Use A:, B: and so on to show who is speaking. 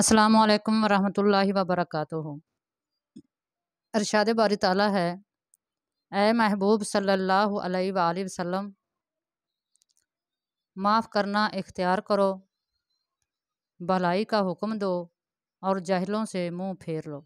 A: अस्सलाम
B: वालेकुम रहमतुल्लाहि व बरकातुहू अरशाद बारी ताला है ए महबूब सल्लल्लाहु अलैहि व वसल्लम माफ़ करना इख्तियार करो भलाई का हुक्म दो और जहलों से मुंह फेर लो